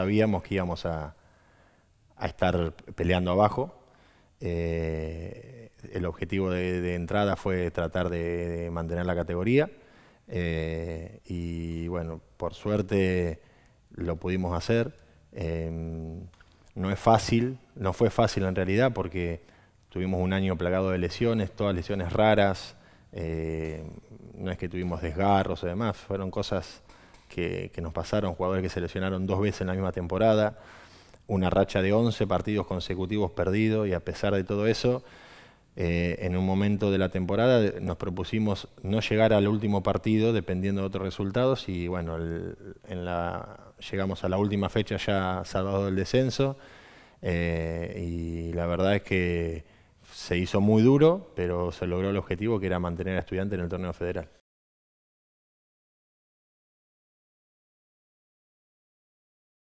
sabíamos que íbamos a, estar peleando abajo. Eh, el objetivo de, entrada fue tratar de, mantener la categoría eh, y bueno, por suerte lo pudimos hacer. Em, no es fácil, no fue fácil en realidad porque tuvimos un año plagado de lesiones, todas lesiones raras, eh, no es que tuvimos desgarros y demás, fueron cosas que, nos pasaron, jugadores que se lesionaron dos veces en la misma temporada, una racha de 11 partidos consecutivos perdidos y a pesar de todo eso, eh, en un momento de la temporada nos propusimos no llegar al último partido dependiendo de otros resultados y bueno, en la, llegamos a la última fecha ya salvado del descenso eh, y la verdad es que se hizo muy duro, pero se logró el objetivo que era mantener a estudiante en el torneo federal.